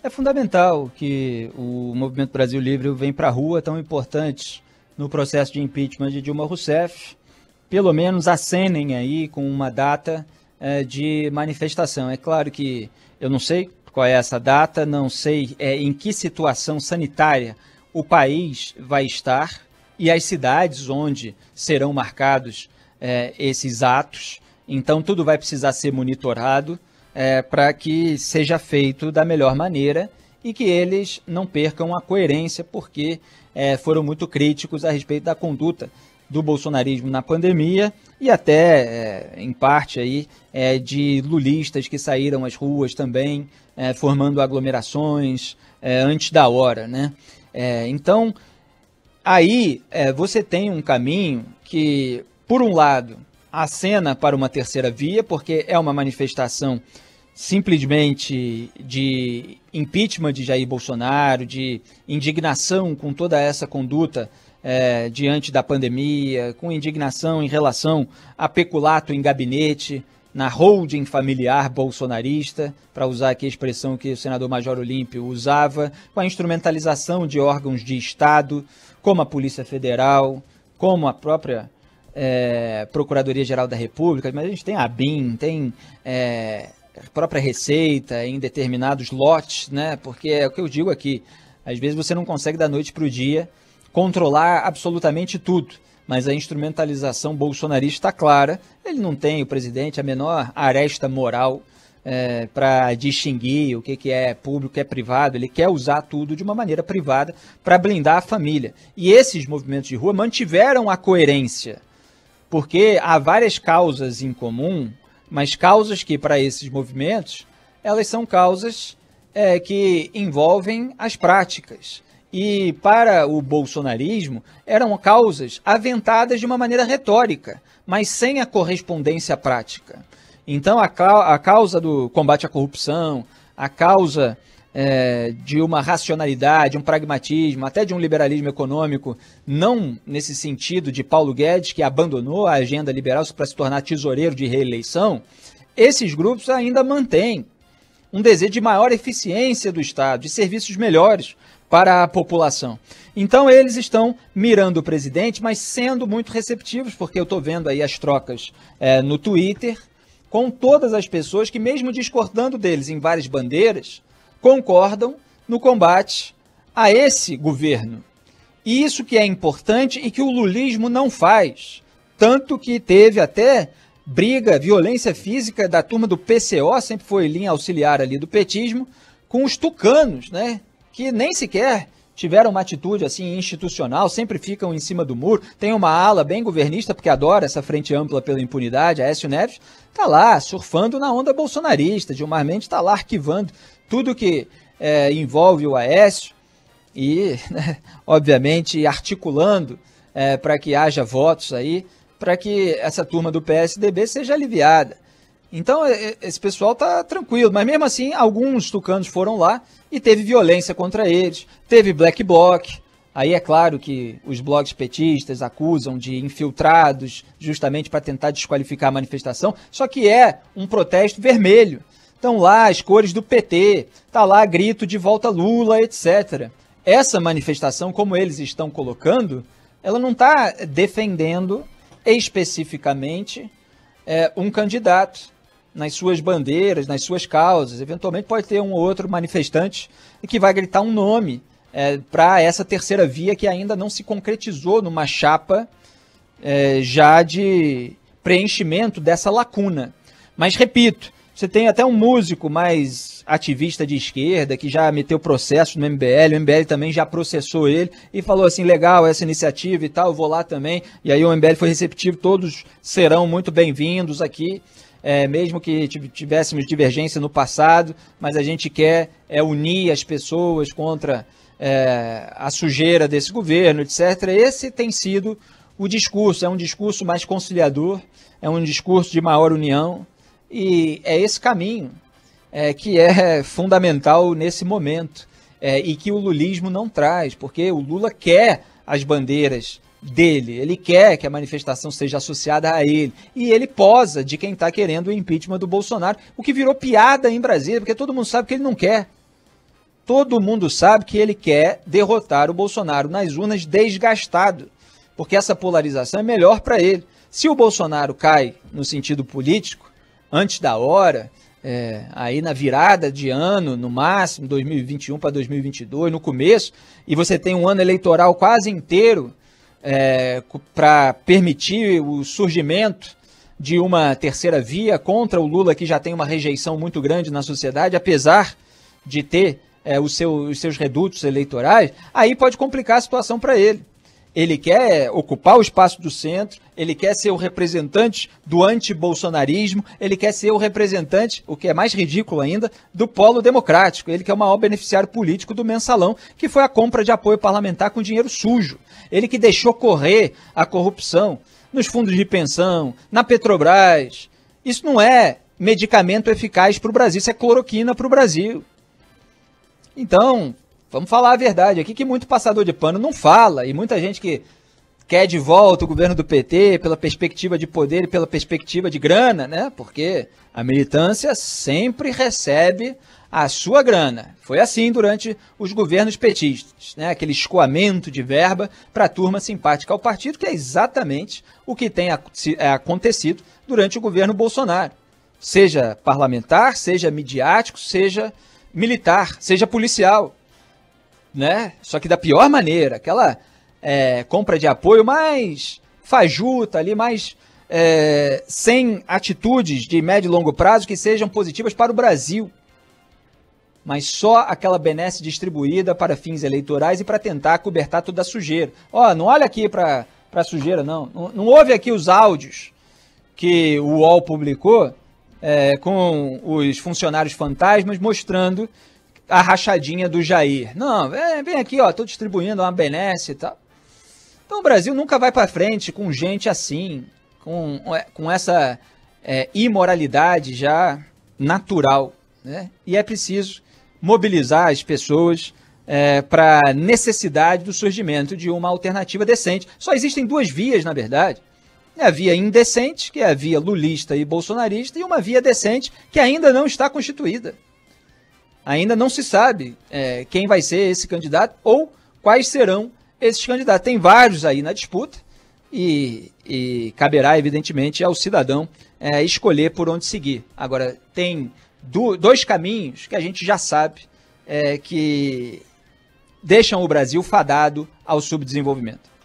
É fundamental que o Movimento Brasil Livre venha para a rua, tão importante no processo de impeachment de Dilma Rousseff. Pelo menos acenem aí com uma data é, de manifestação. É claro que eu não sei qual é essa data, não sei é, em que situação sanitária o país vai estar e as cidades onde serão marcados é, esses atos. Então, tudo vai precisar ser monitorado é, para que seja feito da melhor maneira e que eles não percam a coerência, porque é, foram muito críticos a respeito da conduta do bolsonarismo na pandemia e até, é, em parte, aí, é, de lulistas que saíram às ruas também, é, formando aglomerações é, antes da hora. Né? É, então, aí você tem um caminho que, por um lado, acena para uma terceira via, porque é uma manifestação simplesmente de impeachment de Jair Bolsonaro, de indignação com toda essa conduta é, diante da pandemia, com indignação em relação a peculato em gabinete, na holding familiar bolsonarista, para usar aqui a expressão que o senador Major Olímpio usava, com a instrumentalização de órgãos de Estado, como a Polícia Federal, como a própria é, Procuradoria-Geral da República, mas a gente tem a BIM, tem é, a própria Receita em determinados lotes, né? Porque é o que eu digo aqui, às vezes você não consegue da noite para o dia controlar absolutamente tudo mas a instrumentalização bolsonarista está clara. Ele não tem, o presidente, a menor aresta moral é, para distinguir o que, que é público, o que é privado. Ele quer usar tudo de uma maneira privada para blindar a família. E esses movimentos de rua mantiveram a coerência porque há várias causas em comum, mas causas que, para esses movimentos, elas são causas é, que envolvem as práticas. E para o bolsonarismo, eram causas aventadas de uma maneira retórica, mas sem a correspondência prática. Então, a, a causa do combate à corrupção, a causa é, de uma racionalidade, um pragmatismo, até de um liberalismo econômico, não nesse sentido de Paulo Guedes, que abandonou a agenda liberal para se tornar tesoureiro de reeleição, esses grupos ainda mantêm um desejo de maior eficiência do Estado, de serviços melhores para a população. Então eles estão mirando o presidente, mas sendo muito receptivos, porque eu estou vendo aí as trocas é, no Twitter com todas as pessoas que, mesmo discordando deles em várias bandeiras, concordam no combate a esse governo. E isso que é importante e que o lulismo não faz. Tanto que teve até briga, violência física da turma do PCO, sempre foi linha auxiliar ali do petismo, com os tucanos, né? Que nem sequer tiveram uma atitude assim institucional, sempre ficam em cima do muro. Tem uma ala bem governista, porque adora essa frente ampla pela impunidade, Aécio Neves, está lá surfando na onda bolsonarista. Gilmar Mendes está lá arquivando tudo que é, envolve o Aécio e, né, obviamente, articulando é, para que haja votos aí, para que essa turma do PSDB seja aliviada. Então esse pessoal tá tranquilo, mas mesmo assim alguns tucanos foram lá e teve violência contra eles, teve black bloc. Aí é claro que os blogs petistas acusam de infiltrados justamente para tentar desqualificar a manifestação, só que é um protesto vermelho. Estão lá as cores do PT, tá lá grito de volta Lula, etc. Essa manifestação, como eles estão colocando, ela não está defendendo especificamente é, um candidato nas suas bandeiras, nas suas causas. Eventualmente pode ter um ou outro manifestante que vai gritar um nome é, para essa terceira via que ainda não se concretizou numa chapa é, já de preenchimento dessa lacuna. Mas repito, você tem até um músico mais ativista de esquerda que já meteu processo no MBL, o MBL também já processou ele e falou assim: legal essa iniciativa e tal, eu vou lá também. E aí o MBL foi receptivo, todos serão muito bem-vindos aqui é, mesmo que tivéssemos divergência no passado, mas a gente quer é, unir as pessoas contra é, a sujeira desse governo, etc. Esse tem sido o discurso, é um discurso mais conciliador, é um discurso de maior união, e é esse caminho é, que é fundamental nesse momento é, e que o lulismo não traz, porque o Lula quer as bandeiras dele. Ele quer que a manifestação seja associada a ele. E ele posa de quem está querendo o impeachment do Bolsonaro, o que virou piada em Brasília, porque todo mundo sabe que ele não quer. Todo mundo sabe que ele quer derrotar o Bolsonaro nas urnas desgastado, porque essa polarização é melhor para ele. Se o Bolsonaro cai no sentido político, antes da hora, é, aí na virada de ano, no máximo, 2021 para 2022, no começo, e você tem um ano eleitoral quase inteiro é, para permitir o surgimento de uma terceira via contra o Lula, que já tem uma rejeição muito grande na sociedade, apesar de ter é, seu, os seus redutos eleitorais, aí pode complicar a situação para ele ele quer ocupar o espaço do centro, ele quer ser o representante do anti-bolsonarismo, ele quer ser o representante, o que é mais ridículo ainda, do polo democrático. Ele que é o maior beneficiário político do mensalão, que foi a compra de apoio parlamentar com dinheiro sujo. Ele que deixou correr a corrupção nos fundos de pensão, na Petrobras. Isso não é medicamento eficaz para o Brasil, isso é cloroquina para o Brasil. Então, Vamos falar a verdade aqui que muito passador de pano não fala e muita gente que quer de volta o governo do PT pela perspectiva de poder e pela perspectiva de grana, né? Porque a militância sempre recebe a sua grana. Foi assim durante os governos petistas, né? Aquele escoamento de verba para a turma simpática ao partido, que é exatamente o que tem é, acontecido durante o governo Bolsonaro. Seja parlamentar, seja midiático, seja militar, seja policial né? Só que da pior maneira, aquela é, compra de apoio mais fajuta ali, mais é, sem atitudes de médio e longo prazo que sejam positivas para o Brasil. Mas só aquela benesse distribuída para fins eleitorais e para tentar cobertar toda a sujeira. Ó, oh, não olha aqui para a sujeira, não. não. Não ouve aqui os áudios que o UOL publicou é, com os funcionários fantasmas mostrando a rachadinha do Jair. Não, vem, aqui, ó, tô distribuindo uma benesse e tal. Então o Brasil nunca vai para frente com gente assim, com, é, com essa é, imoralidade já natural. Né? E é preciso mobilizar as pessoas é, para a necessidade do surgimento de uma alternativa decente. Só existem duas vias, na verdade. É a via indecente, que é a via lulista e bolsonarista, e uma via decente que ainda não está constituída. Ainda não se sabe é, quem vai ser esse candidato ou quais serão esses candidatos. Tem vários aí na disputa e, e caberá, evidentemente, ao cidadão é, escolher por onde seguir. Agora, tem do, dois caminhos que a gente já sabe é, que deixam o Brasil fadado ao subdesenvolvimento.